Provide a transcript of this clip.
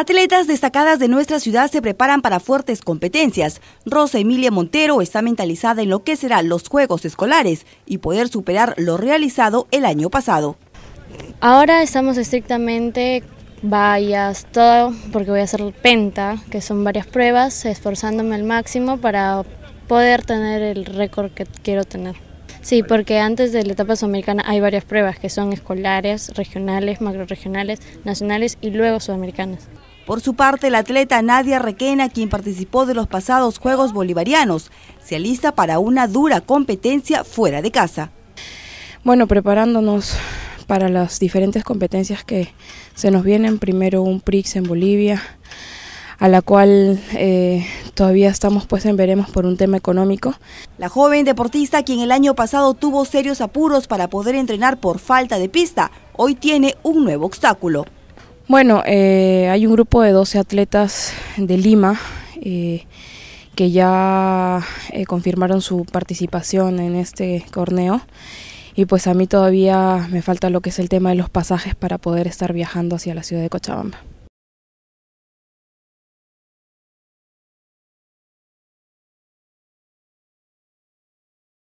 Atletas destacadas de nuestra ciudad se preparan para fuertes competencias. Rosa Emilia Montero está mentalizada en lo que serán los Juegos Escolares y poder superar lo realizado el año pasado. Ahora estamos estrictamente vayas, todo, porque voy a hacer penta, que son varias pruebas, esforzándome al máximo para poder tener el récord que quiero tener. Sí, porque antes de la etapa sudamericana hay varias pruebas que son escolares, regionales, macroregionales, nacionales y luego sudamericanas. Por su parte, la atleta Nadia Requena, quien participó de los pasados Juegos Bolivarianos, se alista para una dura competencia fuera de casa. Bueno, preparándonos para las diferentes competencias que se nos vienen, primero un PRIX en Bolivia, a la cual eh, todavía estamos pues en veremos por un tema económico. La joven deportista, quien el año pasado tuvo serios apuros para poder entrenar por falta de pista, hoy tiene un nuevo obstáculo. Bueno, eh, hay un grupo de 12 atletas de Lima eh, que ya eh, confirmaron su participación en este torneo y pues a mí todavía me falta lo que es el tema de los pasajes para poder estar viajando hacia la ciudad de Cochabamba.